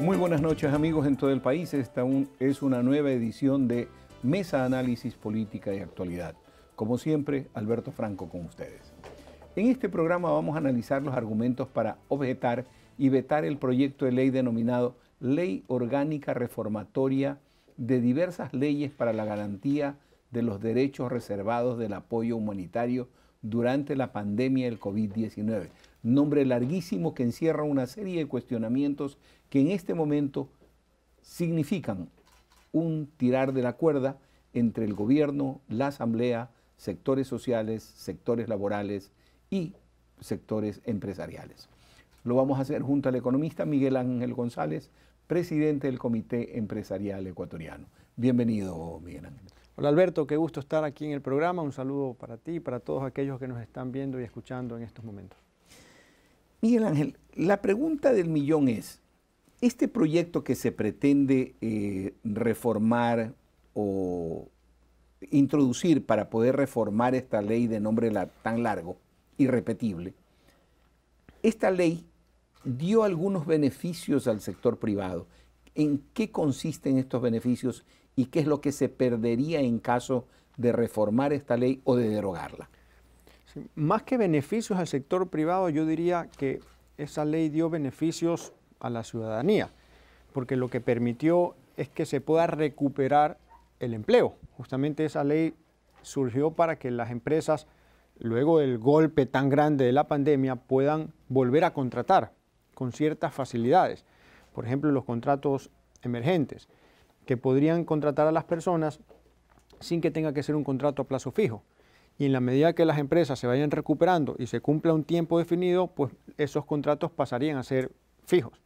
Muy buenas noches amigos en todo el país. Esta un, es una nueva edición de Mesa Análisis Política y Actualidad. Como siempre, Alberto Franco con ustedes. En este programa vamos a analizar los argumentos para objetar y vetar el proyecto de ley denominado Ley Orgánica Reformatoria de diversas leyes para la garantía de los derechos reservados del apoyo humanitario durante la pandemia del COVID-19 nombre larguísimo que encierra una serie de cuestionamientos que en este momento significan un tirar de la cuerda entre el gobierno, la asamblea, sectores sociales, sectores laborales y sectores empresariales. Lo vamos a hacer junto al economista Miguel Ángel González, presidente del Comité Empresarial Ecuatoriano. Bienvenido, Miguel Ángel. Hola Alberto, qué gusto estar aquí en el programa. Un saludo para ti y para todos aquellos que nos están viendo y escuchando en estos momentos. Miguel Ángel, la pregunta del millón es, este proyecto que se pretende eh, reformar o introducir para poder reformar esta ley de nombre tan largo, irrepetible, esta ley dio algunos beneficios al sector privado. ¿En qué consisten estos beneficios y qué es lo que se perdería en caso de reformar esta ley o de derogarla? Más que beneficios al sector privado, yo diría que esa ley dio beneficios a la ciudadanía, porque lo que permitió es que se pueda recuperar el empleo. Justamente esa ley surgió para que las empresas, luego del golpe tan grande de la pandemia, puedan volver a contratar con ciertas facilidades. Por ejemplo, los contratos emergentes, que podrían contratar a las personas sin que tenga que ser un contrato a plazo fijo y en la medida que las empresas se vayan recuperando y se cumpla un tiempo definido, pues esos contratos pasarían a ser fijos.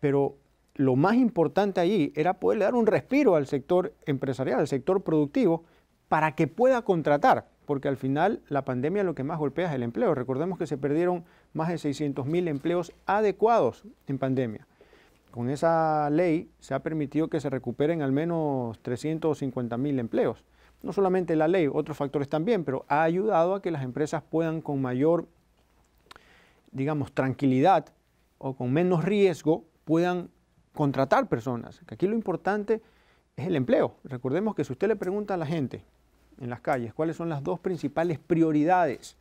Pero lo más importante allí era poderle dar un respiro al sector empresarial, al sector productivo, para que pueda contratar, porque al final la pandemia lo que más golpea es el empleo. Recordemos que se perdieron más de 600 mil empleos adecuados en pandemia. Con esa ley se ha permitido que se recuperen al menos 350 mil empleos no solamente la ley, otros factores también, pero ha ayudado a que las empresas puedan con mayor, digamos, tranquilidad o con menos riesgo puedan contratar personas. Que aquí lo importante es el empleo. Recordemos que si usted le pregunta a la gente en las calles cuáles son las dos principales prioridades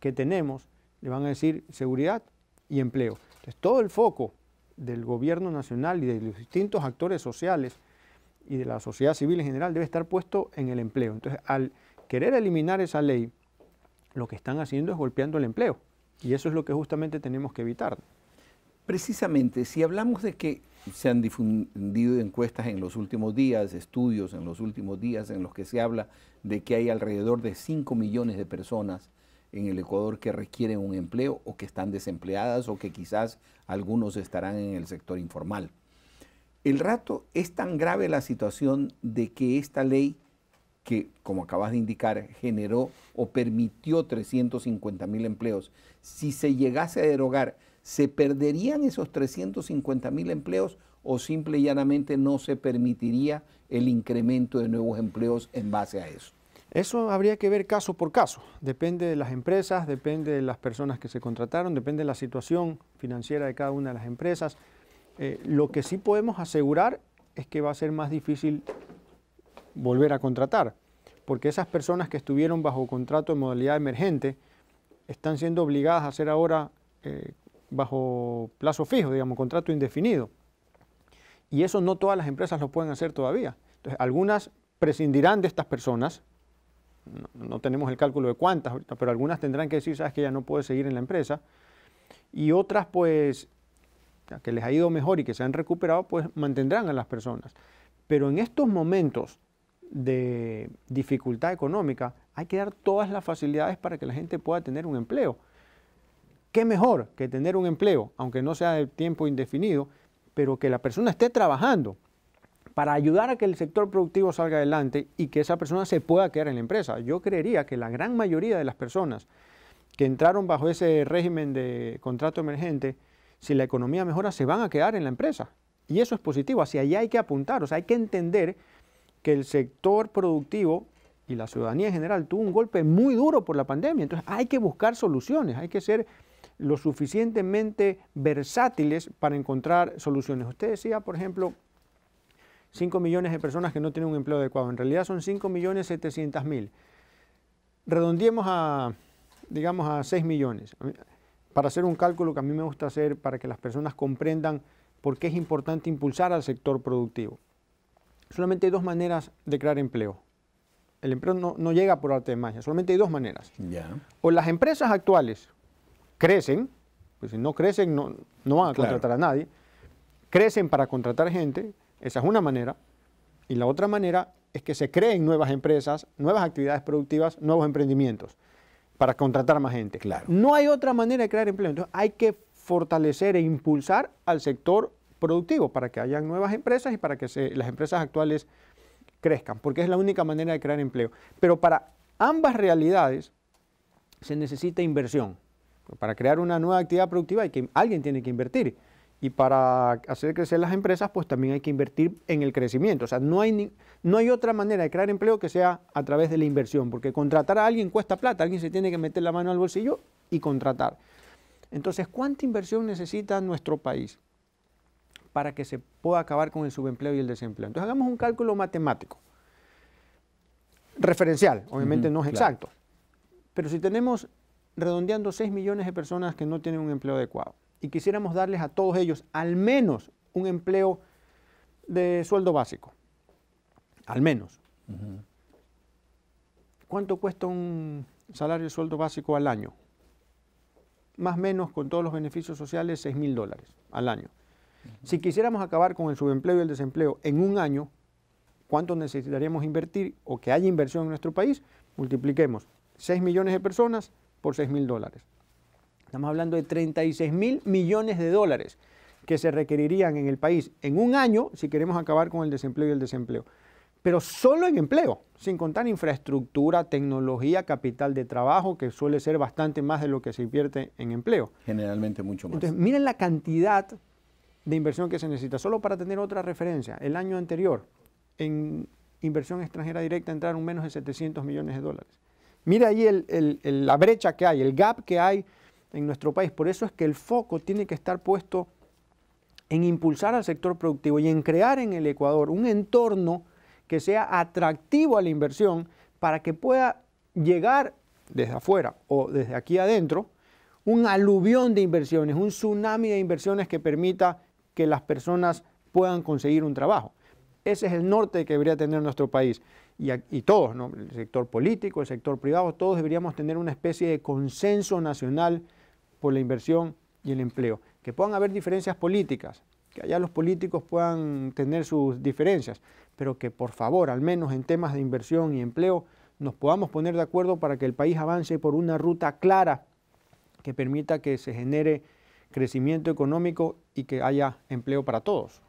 que tenemos, le van a decir seguridad y empleo. Entonces, todo el foco del gobierno nacional y de los distintos actores sociales y de la sociedad civil en general debe estar puesto en el empleo. Entonces, al querer eliminar esa ley, lo que están haciendo es golpeando el empleo. Y eso es lo que justamente tenemos que evitar. Precisamente, si hablamos de que se han difundido encuestas en los últimos días, estudios en los últimos días en los que se habla de que hay alrededor de 5 millones de personas en el Ecuador que requieren un empleo o que están desempleadas o que quizás algunos estarán en el sector informal. El rato es tan grave la situación de que esta ley, que como acabas de indicar, generó o permitió 350 mil empleos, si se llegase a derogar, ¿se perderían esos 350 mil empleos o simple y llanamente no se permitiría el incremento de nuevos empleos en base a eso? Eso habría que ver caso por caso. Depende de las empresas, depende de las personas que se contrataron, depende de la situación financiera de cada una de las empresas. Eh, lo que sí podemos asegurar es que va a ser más difícil volver a contratar, porque esas personas que estuvieron bajo contrato en modalidad emergente están siendo obligadas a hacer ahora eh, bajo plazo fijo, digamos, contrato indefinido. Y eso no todas las empresas lo pueden hacer todavía. Entonces, algunas prescindirán de estas personas, no, tenemos el cálculo de cuántas pero algunas tendrán que decir, sabes que ya no puede seguir en la empresa, y otras pues que les ha ido mejor y que se han recuperado, pues mantendrán a las personas. Pero en estos momentos de dificultad económica, hay que dar todas las facilidades para que la gente pueda tener un empleo. ¿Qué mejor que tener un empleo, aunque no sea de tiempo indefinido, pero que la persona esté trabajando para ayudar a que el sector productivo salga adelante y que esa persona se pueda quedar en la empresa? Yo creería que la gran mayoría de las personas que entraron bajo ese régimen de contrato emergente, si la economía mejora, se van a quedar en la empresa. Y eso es positivo, hacia ahí hay que apuntar, o sea, hay que entender que el sector productivo y la ciudadanía en general tuvo un golpe muy duro por la pandemia, entonces hay que buscar soluciones, hay que ser lo suficientemente versátiles para encontrar soluciones. Usted decía, por ejemplo, 5 millones de personas que no tienen un empleo adecuado, en realidad son 5.700.000. millones mil. Redondiemos a, digamos, a 6 millones para hacer un cálculo que a mí me gusta hacer para que las personas comprendan por qué es importante impulsar al sector productivo. Solamente hay dos maneras de crear empleo. El empleo no, llega por arte de magia, solamente hay dos maneras. O las empresas actuales crecen, pues si no crecen no, van a contratar a nadie, crecen para contratar gente, esa es una manera, y la otra manera es que se creen nuevas empresas, nuevas actividades productivas, nuevos emprendimientos para contratar más gente. Claro. No hay otra manera de crear empleo. Entonces hay que fortalecer e impulsar al sector productivo para que haya nuevas empresas y para que las empresas actuales crezcan, porque es la única manera de crear empleo. Pero para ambas realidades se necesita inversión. Para crear una nueva actividad productiva hay que, alguien tiene que invertir. Y para hacer crecer las empresas, pues también hay que invertir en el crecimiento. O sea, no hay, no hay otra manera de crear empleo que sea a través de la inversión, porque contratar a alguien cuesta plata, alguien se tiene que meter la mano al bolsillo y contratar. Entonces, ¿cuánta inversión necesita nuestro país para que se pueda acabar con el subempleo y el desempleo? Entonces, hagamos un cálculo matemático, referencial, obviamente no es exacto, pero si tenemos redondeando 6 millones de personas que no tienen un empleo adecuado, y quisiéramos darles a todos ellos al menos un empleo de sueldo básico, al menos. ¿Cuánto cuesta un salario de sueldo básico al año? Más o menos con todos los beneficios sociales, 6 mil dólares al año. Si quisiéramos acabar con el subempleo y el desempleo en un año, ¿cuánto necesitaríamos invertir o que haya inversión en nuestro país? Multipliquemos 6 millones de personas por 6 mil dólares. Estamos hablando de 36 mil millones de dólares que se requerirían en el país en un año si queremos acabar con el desempleo y el desempleo. Pero solo en empleo, sin contar infraestructura, tecnología, capital de trabajo, que suele ser bastante más de lo que se invierte en empleo. Generalmente mucho más. Entonces, miren la cantidad de inversión que se necesita. Solo para tener otra referencia, el año anterior, en inversión extranjera directa entraron menos de 700 millones de dólares. Mira ahí la brecha que hay, el gap que hay en nuestro país. Por eso es que el foco tiene que estar puesto en impulsar al sector productivo y en crear en el Ecuador un entorno que sea atractivo a la inversión para que pueda llegar desde afuera o desde aquí adentro un aluvión de inversiones, un tsunami de inversiones que permita que las personas puedan conseguir un trabajo. Ese es el norte que debería tener nuestro país y, todos, el sector político, el sector privado, todos deberíamos tener una especie de consenso nacional la inversión y el empleo. Que puedan haber diferencias políticas, que allá los políticos puedan tener sus diferencias, pero que por favor, al menos en temas de inversión y empleo, nos podamos poner de acuerdo para que el país avance por una ruta clara que permita que se genere crecimiento económico y que haya empleo para todos.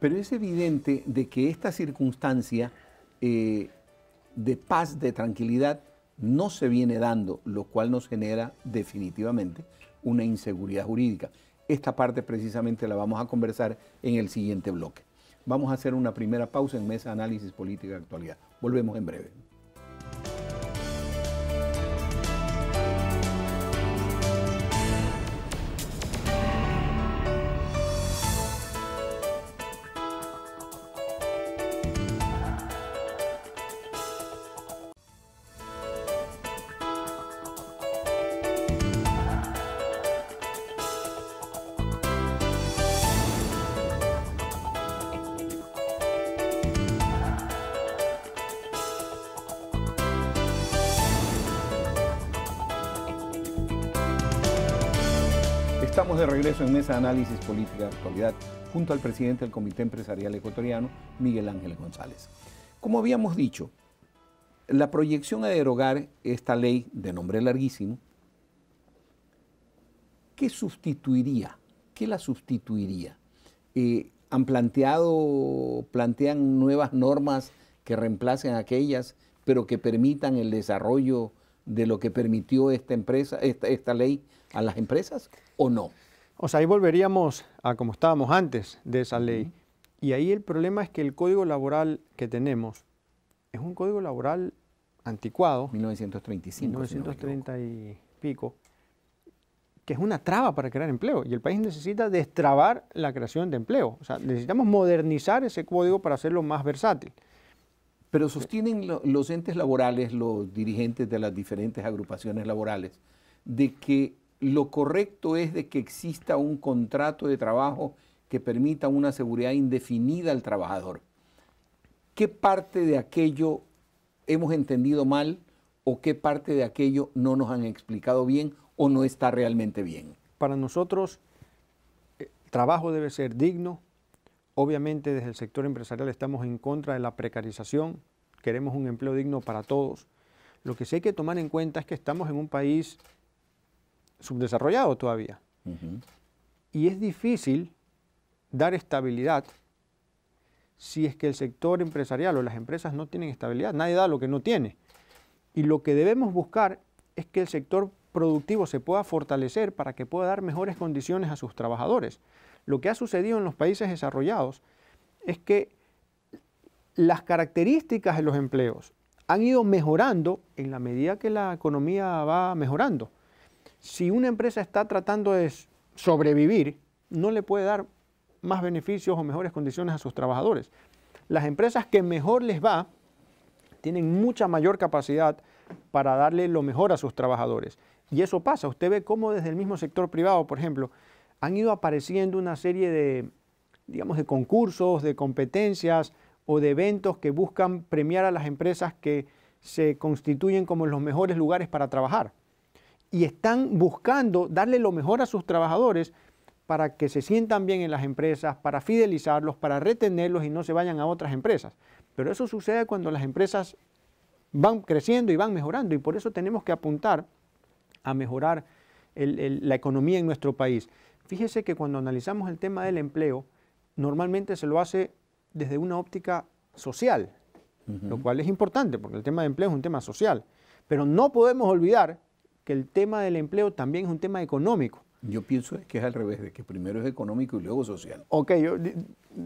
Pero es evidente de que esta circunstancia eh, de paz, de tranquilidad, no se viene dando, lo cual nos genera definitivamente una inseguridad jurídica. Esta parte precisamente la vamos a conversar en el siguiente bloque. Vamos a hacer una primera pausa en Mesa Análisis Política de Actualidad. Volvemos en breve. en Mesa Análisis Política de Actualidad, junto al presidente del Comité Empresarial Ecuatoriano, Miguel Ángel González. Como habíamos dicho, la proyección a derogar esta ley de nombre larguísimo, ¿qué sustituiría? ¿Qué la sustituiría? Eh, ¿Han planteado, plantean nuevas normas que reemplacen aquellas, pero que permitan el desarrollo de lo que permitió esta empresa, esta ley a las empresas o no? O sea, ahí volveríamos a como estábamos antes de esa ley. Y ahí el problema es que el código laboral que tenemos es un código laboral anticuado. 1935. 1930 y pico. Que es una traba para crear empleo. Y el país necesita destrabar la creación de empleo. O sea, necesitamos modernizar ese código para hacerlo más versátil. Pero sostienen los entes laborales, los dirigentes de las diferentes agrupaciones laborales, de que lo correcto es de que exista un contrato de trabajo que permita una seguridad indefinida al trabajador. ¿Qué parte de aquello hemos entendido mal o qué parte de aquello no nos han explicado bien o no está realmente bien? Para nosotros, el trabajo debe ser digno. Obviamente desde el sector empresarial estamos en contra de la precarización. Queremos un empleo digno para todos. Lo que sí hay que tomar en cuenta es que estamos en un país subdesarrollado todavía. Y es difícil dar estabilidad si es que el sector empresarial o las empresas no tienen estabilidad. Nadie da lo que no tiene. Y lo que debemos buscar es que el sector productivo se pueda fortalecer para que pueda dar mejores condiciones a sus trabajadores. Lo que ha sucedido en los países desarrollados es que las características de los empleos han ido mejorando en la medida que la economía va mejorando si una empresa está tratando de sobrevivir, no le puede dar más beneficios o mejores condiciones a sus trabajadores. Las empresas que mejor les va tienen mucha mayor capacidad para darle lo mejor a sus trabajadores. Y eso pasa. Usted ve cómo desde el mismo sector privado, por ejemplo, han ido apareciendo una serie de, digamos, de concursos, de competencias o de eventos que buscan premiar a las empresas que se constituyen como los mejores lugares para trabajar y están buscando darle lo mejor a sus trabajadores para que se sientan bien en las empresas, para fidelizarlos, para retenerlos y no se vayan a otras empresas. Pero eso sucede cuando las empresas van creciendo y van mejorando y por eso tenemos que apuntar a mejorar la economía en nuestro país. Fíjese que cuando analizamos el tema del empleo, normalmente se lo hace desde una óptica social, lo cual es importante porque el tema de empleo es un tema social. Pero no podemos olvidar que el tema del empleo también es un tema económico. Yo pienso que es al revés, de que primero es económico y luego social. Ok,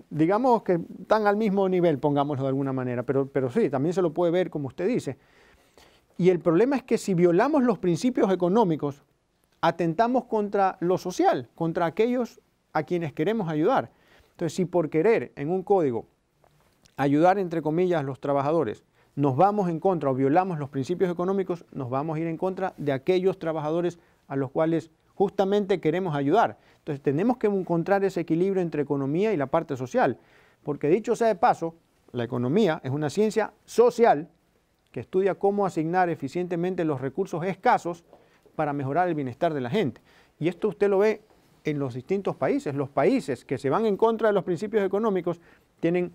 digamos que están al mismo nivel, pongámoslo de alguna manera, pero, pero sí, también se lo puede ver como usted dice. Y el problema es que si violamos los principios económicos, atentamos contra lo social, contra aquellos a quienes queremos ayudar. Entonces, si por querer en un código ayudar, entre comillas, a los trabajadores, nos vamos en contra o violamos los principios económicos, nos vamos a ir en contra de aquellos trabajadores a los cuales justamente queremos ayudar. Entonces tenemos que encontrar ese equilibrio entre economía y la parte social, porque dicho sea de paso, la economía es una ciencia social que estudia cómo asignar eficientemente los recursos escasos para mejorar el bienestar de la gente. Y esto usted lo ve en los distintos países. Los países que se van en contra de los principios económicos tienen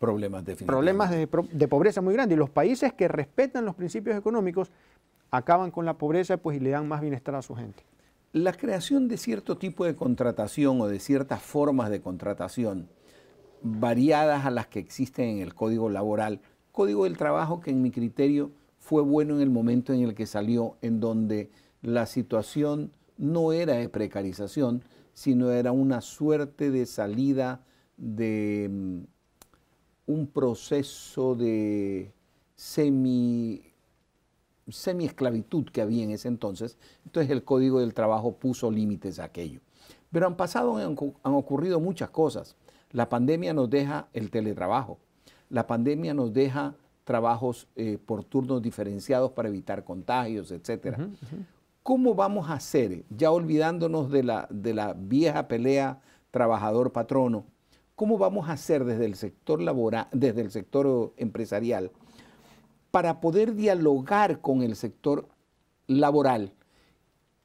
problemas, problemas de, pobreza muy grandes. Y los países que respetan los principios económicos acaban con la pobreza pues, y le dan más bienestar a su gente. La creación de cierto tipo de contratación o de ciertas formas de contratación variadas a las que existen en el Código Laboral, Código del Trabajo que en mi criterio fue bueno en el momento en el que salió, en donde la situación no era de precarización, sino era una suerte de salida de mm, un proceso de semi semi-esclavitud que había en ese entonces. Entonces el Código del Trabajo puso límites a aquello. Pero han pasado, han, ocurrido muchas cosas. La pandemia nos deja el teletrabajo. La pandemia nos deja trabajos eh, por turnos diferenciados para evitar contagios, etc. ¿Cómo vamos a hacer, eh, ya olvidándonos de de la vieja pelea trabajador-patrono, ¿Cómo vamos a hacer desde el sector laboral, desde el sector eh, empresarial, para poder dialogar con el sector laboral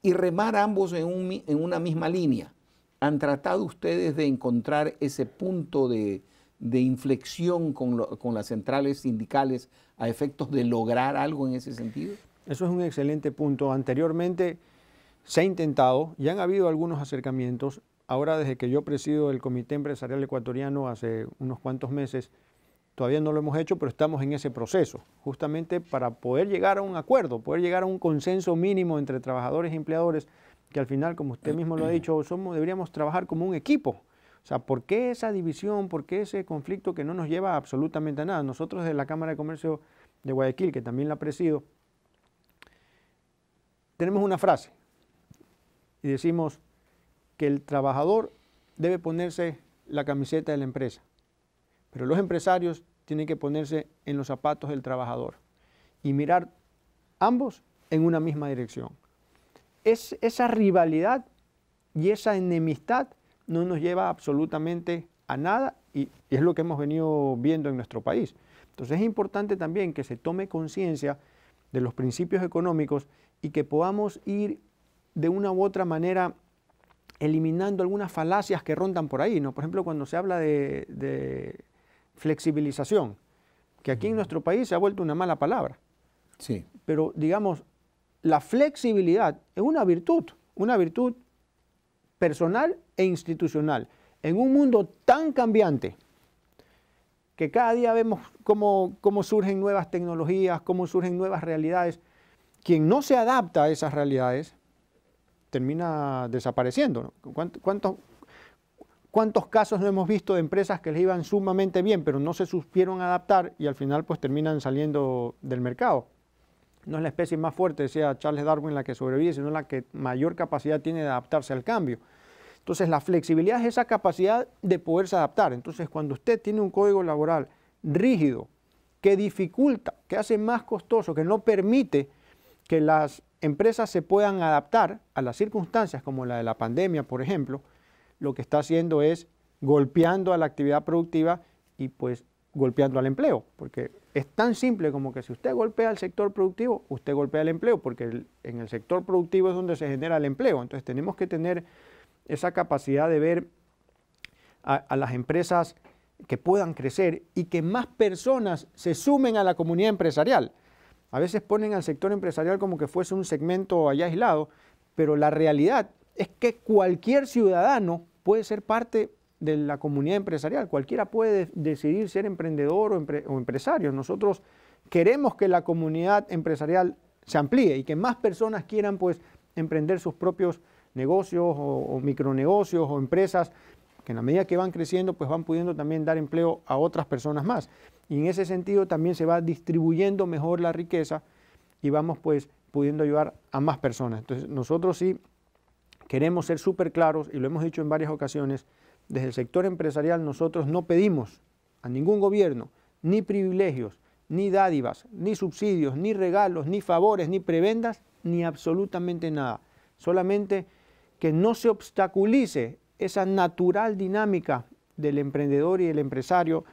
y remar ambos en, una misma línea? ¿Han tratado ustedes de encontrar ese punto de, inflexión con, con, las centrales sindicales a efectos de lograr algo en ese sentido? Eso es un excelente punto. Anteriormente se ha intentado y han habido algunos acercamientos ahora desde que yo presido el Comité Empresarial Ecuatoriano hace unos cuantos meses, todavía no lo hemos hecho, pero estamos en ese proceso, justamente para poder llegar a un acuerdo, poder llegar a un consenso mínimo entre trabajadores y empleadores, que al final, como usted mismo lo ha dicho, somos, deberíamos trabajar como un equipo. O sea, ¿por qué esa división, por qué ese conflicto que no nos lleva absolutamente a nada? Nosotros de la Cámara de Comercio de Guayaquil, que también la presido, tenemos una frase y decimos, que el trabajador debe ponerse la camiseta de la empresa, pero los empresarios tienen que ponerse en los zapatos del trabajador y mirar ambos en una misma dirección. esa rivalidad y esa enemistad no nos lleva absolutamente a nada y, es lo que hemos venido viendo en nuestro país. Entonces es importante también que se tome conciencia de los principios económicos y que podamos ir de una u otra manera eliminando algunas falacias que rondan por ahí, ¿no? Por ejemplo, cuando se habla de, flexibilización, que aquí en nuestro país se ha vuelto una mala palabra. Sí. Pero digamos, la flexibilidad es una virtud, una virtud personal e institucional. En un mundo tan cambiante, que cada día vemos cómo, cómo surgen nuevas tecnologías, cómo surgen nuevas realidades, quien no se adapta a esas realidades termina desapareciendo. ¿Cuántos, ¿Cuántos casos no hemos visto de empresas que les iban sumamente bien, pero no se supieron adaptar y al final pues terminan saliendo del mercado? No es la especie más fuerte, decía Charles Darwin, la que sobrevive, sino la que mayor capacidad tiene de adaptarse al cambio. Entonces la flexibilidad es esa capacidad de poderse adaptar. Entonces cuando usted tiene un código laboral rígido, que dificulta, que hace más costoso, que no permite que las empresas se puedan adaptar a las circunstancias como la de la pandemia, por ejemplo, lo que está haciendo es golpeando a la actividad productiva y pues golpeando al empleo, porque es tan simple como que si usted golpea al sector productivo, usted golpea el empleo, porque en el sector productivo es donde se genera el empleo. Entonces tenemos que tener esa capacidad de ver a las empresas que puedan crecer y que más personas se sumen a la comunidad empresarial. A veces ponen al sector empresarial como que fuese un segmento allá aislado, pero la realidad es que cualquier ciudadano puede ser parte de la comunidad empresarial, cualquiera puede decidir ser emprendedor o, empresario. Nosotros queremos que la comunidad empresarial se amplíe y que más personas quieran pues emprender sus propios negocios o micronegocios o empresas que en la medida que van creciendo, pues van pudiendo también dar empleo a otras personas más. Y en ese sentido también se va distribuyendo mejor la riqueza y vamos pues pudiendo ayudar a más personas. Entonces nosotros sí queremos ser súper claros y lo hemos dicho en varias ocasiones, desde el sector empresarial nosotros no pedimos a ningún gobierno ni privilegios, ni dádivas, ni subsidios, ni regalos, ni favores, ni prebendas, ni absolutamente nada. Solamente que no se obstaculice esa natural dinámica del emprendedor y del empresario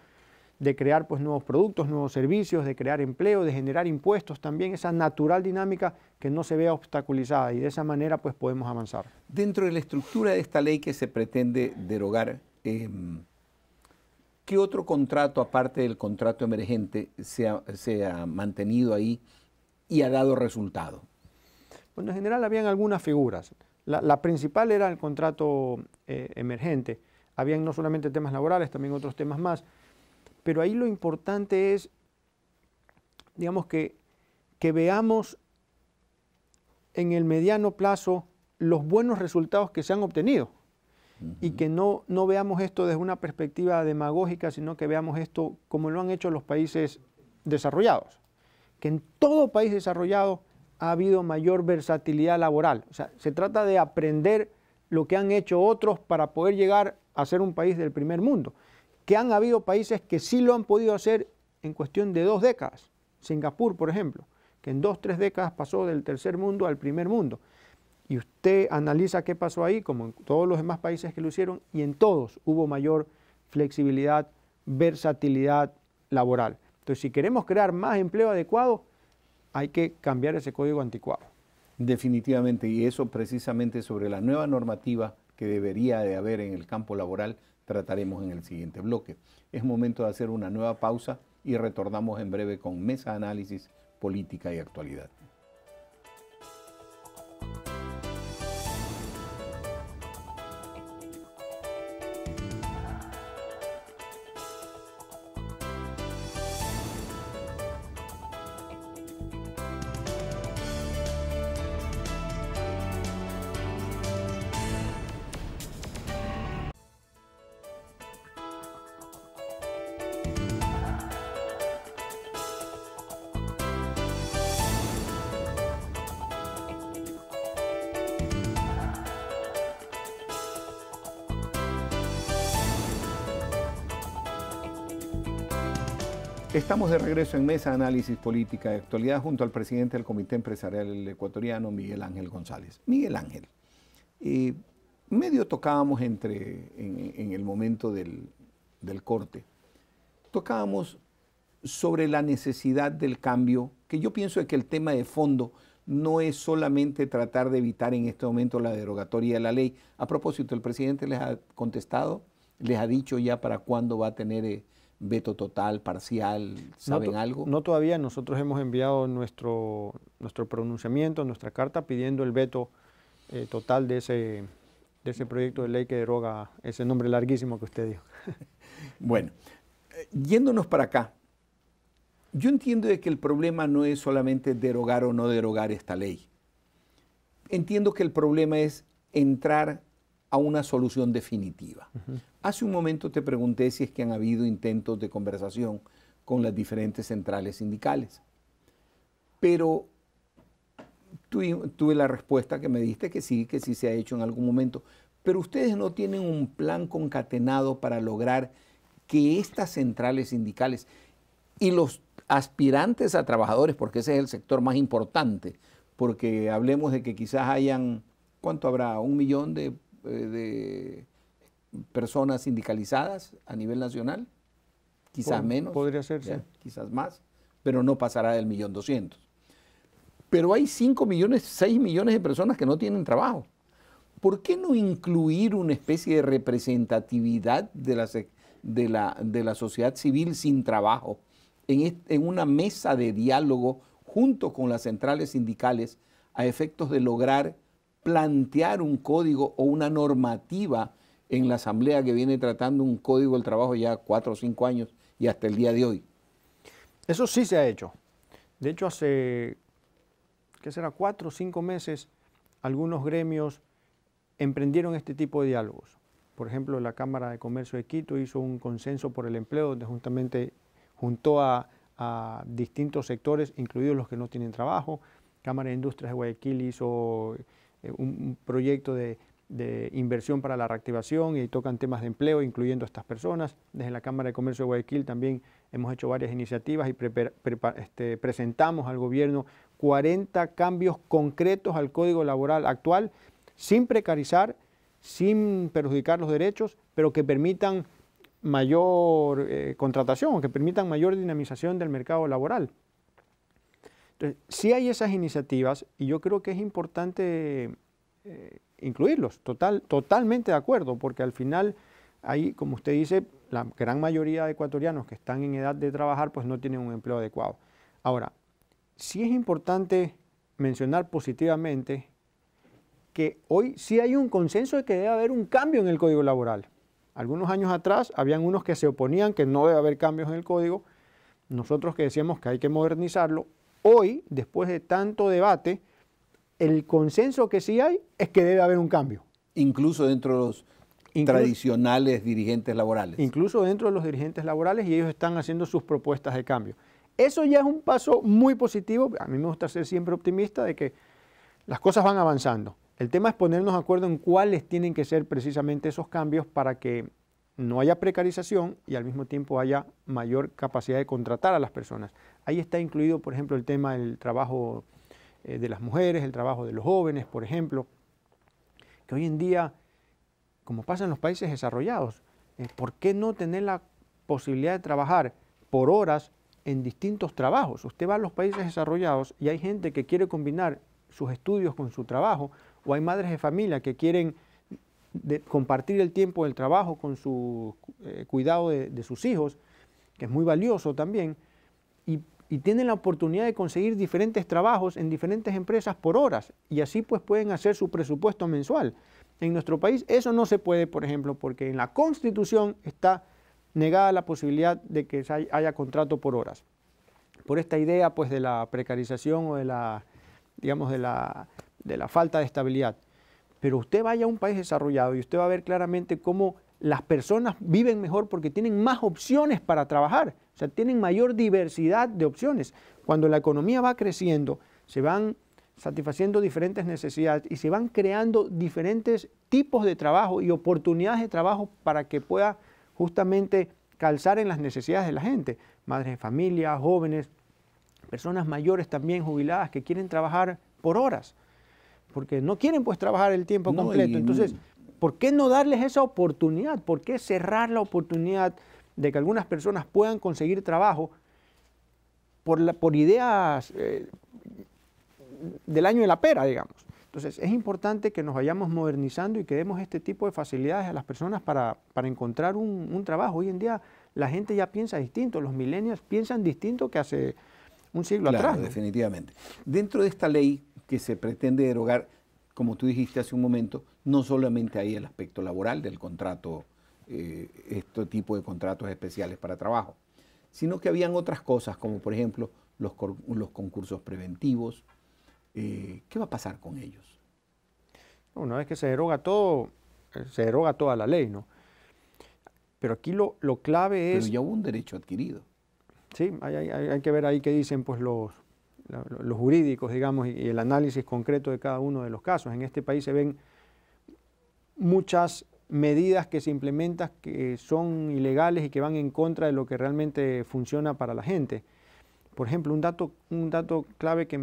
de crear pues, nuevos productos, nuevos servicios, de crear empleo, de generar impuestos, también esa natural dinámica que no se vea obstaculizada y de esa manera pues, podemos avanzar. Dentro de la estructura de esta ley que se pretende derogar, em, ¿qué otro contrato, aparte del contrato emergente, se ha, se ha mantenido ahí y ha dado resultado? Bueno, en general habían algunas figuras. La, principal era el contrato eh, emergente. Habían no solamente temas laborales, también otros temas más. Pero ahí lo importante es, digamos, que, que veamos en el mediano plazo los buenos resultados que se han obtenido y que no, no veamos esto desde una perspectiva demagógica, sino que veamos esto como lo han hecho los países desarrollados. Que en todo país desarrollado ha habido mayor versatilidad laboral. O sea, se trata de aprender lo que han hecho otros para poder llegar a ser un país del primer mundo. Que han habido países que sí lo han podido hacer en cuestión de dos décadas. Singapur, por ejemplo, que en dos, tres décadas pasó del tercer mundo al primer mundo. Y usted analiza qué pasó ahí, como en todos los demás países que lo hicieron, y en todos hubo mayor flexibilidad, versatilidad laboral. Entonces, si queremos crear más empleo adecuado, hay que cambiar ese código anticuado. Definitivamente, y eso precisamente sobre la nueva normativa que debería de haber en el campo laboral trataremos en el siguiente bloque. Es momento de hacer una nueva pausa y retornamos en breve con Mesa Análisis, Política y Actualidad. Estamos de regreso en Mesa Análisis Política de Actualidad junto al presidente del Comité Empresarial Ecuatoriano, Miguel Ángel González. Miguel Ángel, eh, medio tocábamos entre, en, el momento del, corte, tocábamos sobre la necesidad del cambio, que yo pienso que el tema de fondo no es solamente tratar de evitar en este momento la derogatoria de la ley. A propósito, el presidente les ha contestado, les ha dicho ya para cuándo va a tener eh, veto total, parcial? ¿Saben algo? No todavía. Nosotros hemos enviado nuestro, nuestro pronunciamiento, nuestra carta, pidiendo el veto eh, total de ese, de ese proyecto de ley que deroga ese nombre larguísimo que usted dijo. bueno, eh, yéndonos para acá, yo entiendo que el problema no es solamente derogar o no derogar esta ley. Entiendo que el problema es entrar a una solución definitiva. Hace un momento te pregunté si es que han habido intentos de conversación con las diferentes centrales sindicales, pero tuve la respuesta que me diste que sí, que sí se ha hecho en algún momento, pero ustedes no tienen un plan concatenado para lograr que estas centrales sindicales y los aspirantes a trabajadores, porque ese es el sector más importante, porque hablemos de que quizás hayan, ¿cuánto habrá? Un millón de eh, personas sindicalizadas a nivel nacional, quizás menos. Podría ser, Quizás más, pero no pasará del millón doscientos. Pero hay 5 millones, 6 millones de personas que no tienen trabajo. ¿Por qué no incluir una especie de representatividad de la, de la, sociedad civil sin trabajo en, en una mesa de diálogo junto con las centrales sindicales a efectos de lograr plantear un código o una normativa en la Asamblea que viene tratando un código del trabajo ya cuatro o cinco años y hasta el día de hoy. Eso sí se ha hecho. De hecho, hace, ¿qué será?, cuatro o cinco meses, algunos gremios emprendieron este tipo de diálogos. Por ejemplo, la Cámara de Comercio de Quito hizo un consenso por el empleo donde justamente juntó a, distintos sectores, incluidos los que no tienen trabajo. Cámara de Industrias de Guayaquil hizo eh, un proyecto de de inversión para la reactivación y tocan temas de empleo, incluyendo a estas personas. Desde la Cámara de Comercio de Guayaquil también hemos hecho varias iniciativas y este, presentamos al gobierno 40 cambios concretos al código laboral actual, sin precarizar, sin perjudicar los derechos, pero que permitan mayor eh, contratación, que permitan mayor dinamización del mercado laboral. Entonces, si hay esas iniciativas y yo creo que es importante... Eh, incluirlos, total, totalmente de acuerdo, porque al final ahí, como usted dice, la gran mayoría de ecuatorianos que están en edad de trabajar pues no tienen un empleo adecuado. Ahora, sí es importante mencionar positivamente que hoy sí hay un consenso de que debe haber un cambio en el código laboral. Algunos años atrás habían unos que se oponían que no debe haber cambios en el código, nosotros que decíamos que hay que modernizarlo, hoy, después de tanto debate, el consenso que sí hay es que debe haber un cambio. Incluso dentro de los tradicionales dirigentes laborales. Incluso dentro de los dirigentes laborales y ellos están haciendo sus propuestas de cambio. Eso ya es un paso muy positivo. A mí me gusta ser siempre optimista de que las cosas van avanzando. El tema es ponernos de acuerdo en cuáles tienen que ser precisamente esos cambios para que no haya precarización y al mismo tiempo haya mayor capacidad de contratar a las personas. Ahí está incluido, por ejemplo, el tema del trabajo eh, de las mujeres, el trabajo de los jóvenes, por ejemplo, que hoy en día, como pasa en los países desarrollados, eh, ¿por qué no tener la posibilidad de trabajar por horas en distintos trabajos? Usted va a los países desarrollados y hay gente que quiere combinar sus estudios con su trabajo, o hay madres de familia que quieren compartir el tiempo del trabajo con su eh, cuidado de, sus hijos, que es muy valioso también, y y tienen la oportunidad de conseguir diferentes trabajos en diferentes empresas por horas y así pues pueden hacer su presupuesto mensual. En nuestro país eso no se puede, por ejemplo, porque en la Constitución está negada la posibilidad de que haya contrato por horas. Por esta idea pues de la precarización o de la, digamos, de la, de la falta de estabilidad. Pero usted vaya a un país desarrollado y usted va a ver claramente cómo las personas viven mejor porque tienen más opciones para trabajar o sea, tienen mayor diversidad de opciones. Cuando la economía va creciendo, se van satisfaciendo diferentes necesidades y se van creando diferentes tipos de trabajo y oportunidades de trabajo para que pueda justamente calzar en las necesidades de la gente. Madres de familia, jóvenes, personas mayores también jubiladas que quieren trabajar por horas, porque no quieren pues trabajar el tiempo completo. Entonces, ¿por qué no darles esa oportunidad? ¿Por qué cerrar la oportunidad? de que algunas personas puedan conseguir trabajo por, por ideas eh, del año de la pera, digamos. Entonces es importante que nos vayamos modernizando y que demos este tipo de facilidades a las personas para, encontrar un, trabajo. Hoy en día la gente ya piensa distinto, los millennials piensan distinto que hace un siglo atrás. definitivamente. Dentro de esta ley que se pretende derogar, como tú dijiste hace un momento, no solamente hay el aspecto laboral del contrato eh, este tipo de contratos especiales para trabajo, sino que habían otras cosas, como por ejemplo los, concursos preventivos. Eh, ¿Qué va a pasar con ellos? Una vez que se deroga todo, eh, se deroga toda la ley, ¿no? Pero aquí lo, clave es... Pero ya hubo un derecho adquirido. Sí, hay, que ver ahí qué dicen pues, los, los jurídicos, digamos, y el análisis concreto de cada uno de los casos. En este país se ven muchas medidas que se implementan que son ilegales y que van en contra de lo que realmente funciona para la gente. Por ejemplo, un dato, un dato clave que,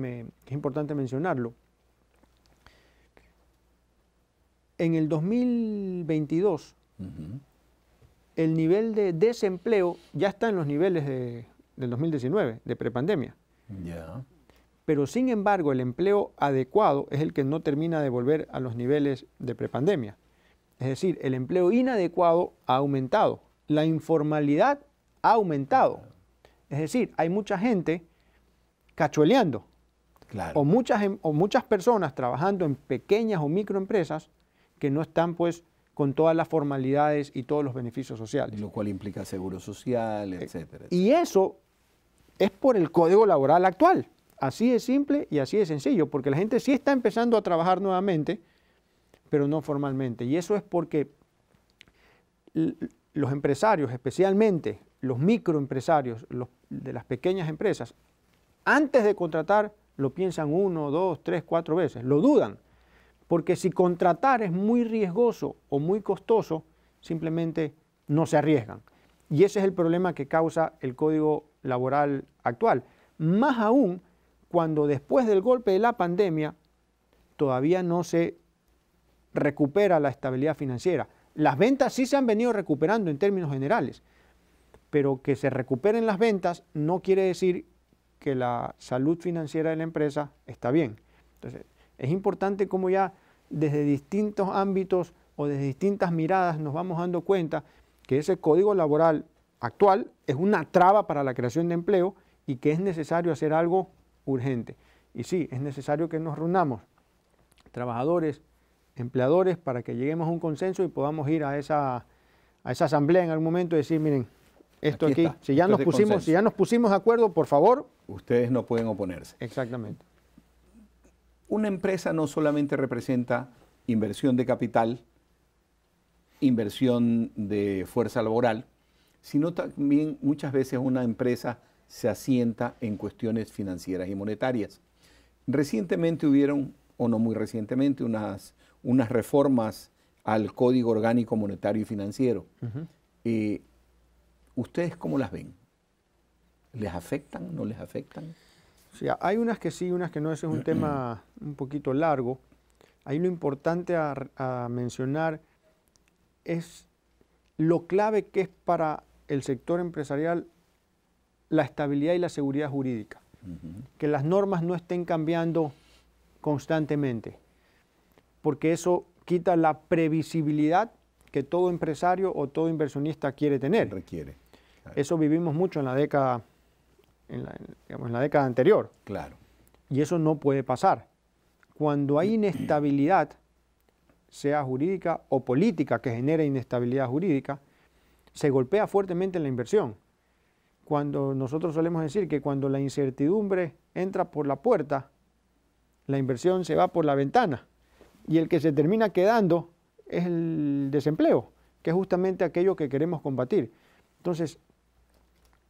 es importante mencionarlo. En el 2022, el nivel de desempleo ya está en los niveles de, del 2019, de prepandemia. Pero sin embargo, el empleo adecuado es el que no termina de volver a los niveles de prepandemia. Es decir, el empleo inadecuado ha aumentado, la informalidad ha aumentado. Es decir, hay mucha gente cachueleando. O, muchas, em, o muchas personas trabajando en pequeñas o microempresas que no están pues con todas las formalidades y todos los beneficios sociales. Lo cual implica seguro social, eh, etc. Y eso es por el código laboral actual. Así de simple y así de sencillo, porque la gente sí está empezando a trabajar nuevamente, pero no formalmente. Y eso es porque los empresarios, especialmente los microempresarios los, de las pequeñas empresas, antes de contratar lo piensan uno, dos, tres, cuatro veces, lo dudan, porque si contratar es muy riesgoso o muy costoso, simplemente no se arriesgan. Y ese es el problema que causa el código laboral actual. Más aún cuando después del golpe de la pandemia todavía no se recupera la estabilidad financiera. Las ventas sí se han venido recuperando en términos generales, pero que se recuperen las ventas no quiere decir que la salud financiera de la empresa está bien. Entonces, es importante como ya desde distintos ámbitos o desde distintas miradas nos vamos dando cuenta que ese código laboral actual es una traba para la creación de empleo y que es necesario hacer algo urgente. Y sí, es necesario que nos reunamos, trabajadores, empleadores para que lleguemos a un consenso y podamos ir a esa, a esa asamblea en algún momento y decir, miren, esto aquí, si, ya nos pusimos, si ya nos pusimos de acuerdo, por favor. Ustedes no pueden oponerse. Exactamente. Una empresa no solamente representa inversión de capital, inversión de fuerza laboral, sino también muchas veces una empresa se asienta en cuestiones financieras y monetarias. Recientemente hubieron, o no muy recientemente, unas unas reformas al Código Orgánico Monetario y Financiero. Eh, ¿Ustedes cómo las ven? ¿Les afectan? ¿No les afectan? hay unas que sí, unas que no. Ese es un tema un poquito largo. Ahí lo importante a, mencionar es lo clave que es para el sector empresarial la estabilidad y la seguridad jurídica. Que las normas no estén cambiando constantemente porque eso quita la previsibilidad que todo empresario o todo inversionista quiere tener. Requiere. Eso vivimos mucho en la década, la década anterior. Claro. Y eso no puede pasar. Cuando hay inestabilidad, sea jurídica o política que genera inestabilidad jurídica, se golpea fuertemente la inversión. Cuando nosotros solemos decir que cuando la incertidumbre entra por la puerta, la inversión se va por la ventana y el que se termina quedando es el desempleo, que es justamente aquello que queremos combatir. Entonces,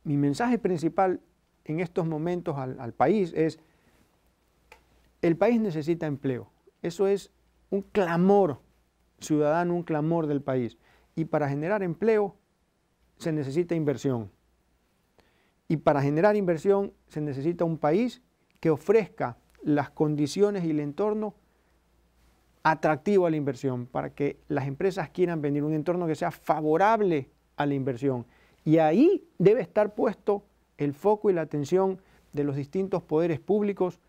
mi mensaje principal en estos momentos al, al país es, el país necesita empleo. Eso es un clamor ciudadano, un clamor del país. Y para generar empleo se necesita inversión. Y para generar inversión se necesita un país que ofrezca las condiciones y el entorno atractivo a la inversión, para que las empresas quieran venir, un entorno que sea favorable a la inversión. Y ahí debe estar puesto el foco y la atención de los distintos poderes públicos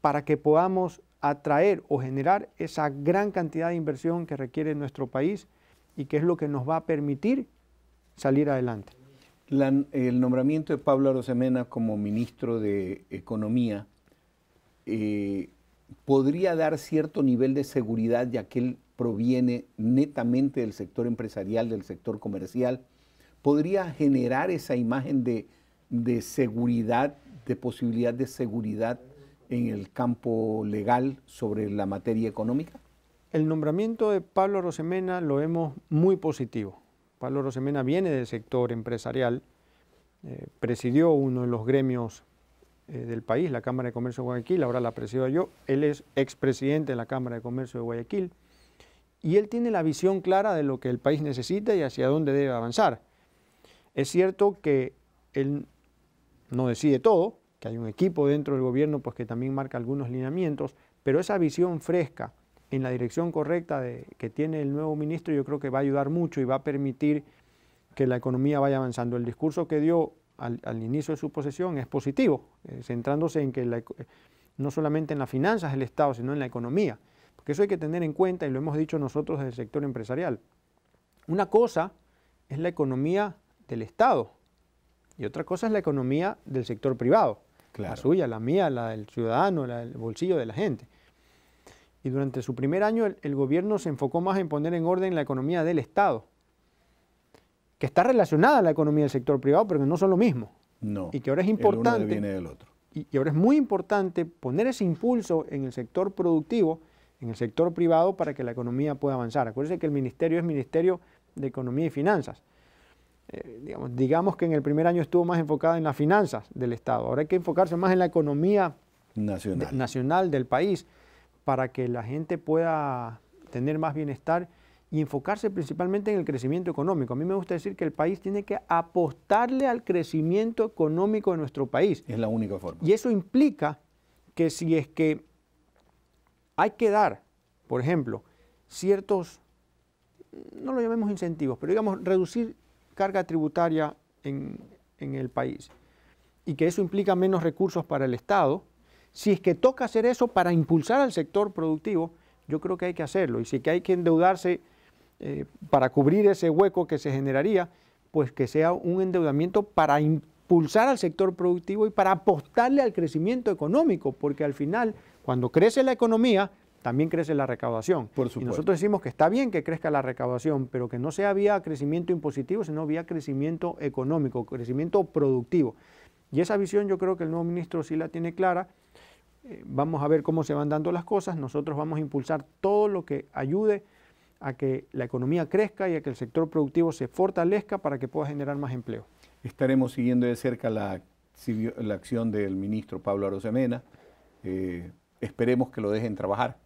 para que podamos atraer o generar esa gran cantidad de inversión que requiere nuestro país y que es lo que nos va a permitir salir adelante. el nombramiento de Pablo Arosemena como ministro de Economía eh, podría dar cierto nivel de seguridad, ya que él proviene netamente del sector empresarial, del sector comercial, podría generar esa imagen de, seguridad, de posibilidad de seguridad en el campo legal sobre la materia económica? El nombramiento de Pablo Rosemena lo vemos muy positivo. Pablo Rosemena viene del sector empresarial, eh, presidió uno de los gremios eh, del país, la Cámara de Comercio de Guayaquil, ahora la presido yo, él es expresidente de la Cámara de Comercio de Guayaquil, y él tiene la visión clara de lo que el país necesita y hacia dónde debe avanzar. Es cierto que él no decide todo, que hay un equipo dentro del gobierno pues, que también marca algunos lineamientos, pero esa visión fresca en la dirección correcta de, que tiene el nuevo ministro yo creo que va a ayudar mucho y va a permitir que la economía vaya avanzando. El discurso que dio al, inicio de su posesión es positivo, eh, centrándose en que eh, no solamente en las finanzas del Estado, sino en la economía. Porque eso hay que tener en cuenta y lo hemos dicho nosotros del el sector empresarial. Una cosa es la economía del Estado y otra cosa es la economía del sector privado. La suya, la mía, la del ciudadano, la del bolsillo de la gente. Y durante su primer año el, gobierno se enfocó más en poner en orden la economía del Estado que está relacionada a la economía del sector privado, pero que no son lo mismo. No. Y que ahora es importante. El uno del otro. Y, ahora es muy importante poner ese impulso en el sector productivo, en el sector privado, para que la economía pueda avanzar. Acuérdense que el ministerio es Ministerio de Economía y Finanzas. Eh, digamos, que en el primer año estuvo más enfocada en las finanzas del Estado. Ahora hay que enfocarse más en la economía nacional, nacional del país para que la gente pueda tener más bienestar y enfocarse principalmente en el crecimiento económico. A mí me gusta decir que el país tiene que apostarle al crecimiento económico de nuestro país. Es la única forma. Y eso implica que si es que hay que dar, por ejemplo, ciertos, no lo llamemos incentivos, pero digamos reducir carga tributaria en, el país y que eso implica menos recursos para el Estado, si es que toca hacer eso para impulsar al sector productivo, yo creo que hay que hacerlo. Y si es que hay que endeudarse eh, para cubrir ese hueco que se generaría, pues que sea un endeudamiento para impulsar al sector productivo y para apostarle al crecimiento económico, porque al final, cuando crece la economía, también crece la recaudación. Y nosotros decimos que está bien que crezca la recaudación, pero que no sea vía crecimiento impositivo, sino vía crecimiento económico, crecimiento productivo. Y esa visión yo creo que el nuevo ministro sí la tiene clara. Eh, vamos a ver cómo se van dando las cosas. Nosotros vamos a impulsar todo lo que ayude a que la economía crezca y a que el sector productivo se fortalezca para que pueda generar más empleo. Estaremos siguiendo de cerca la, la acción del ministro Pablo Arosemena. Eh, esperemos que lo dejen trabajar,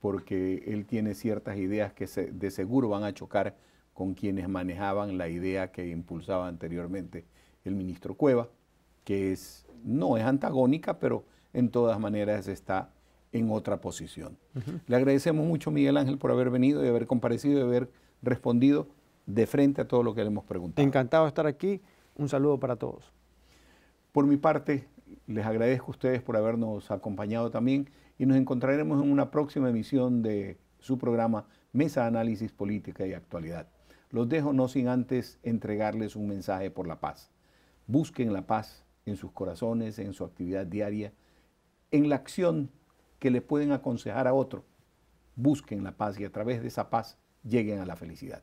porque él tiene ciertas ideas que de seguro van a chocar con quienes manejaban la idea que impulsaba anteriormente el ministro Cueva, que es, no es antagónica, pero en todas maneras está en otra posición. Le agradecemos mucho, Miguel Ángel, por haber venido y haber comparecido y haber respondido de frente a todo lo que le hemos preguntado. Encantado de estar aquí. Un saludo para todos. Por mi parte, les agradezco a ustedes por habernos acompañado también y nos encontraremos en una próxima emisión de su programa Mesa de Análisis Política y Actualidad. Los dejo no sin antes entregarles un mensaje por la paz. Busquen la paz en sus corazones, en su actividad diaria, en la acción que le pueden aconsejar a otro. Busquen la paz y a través de esa paz lleguen a la felicidad.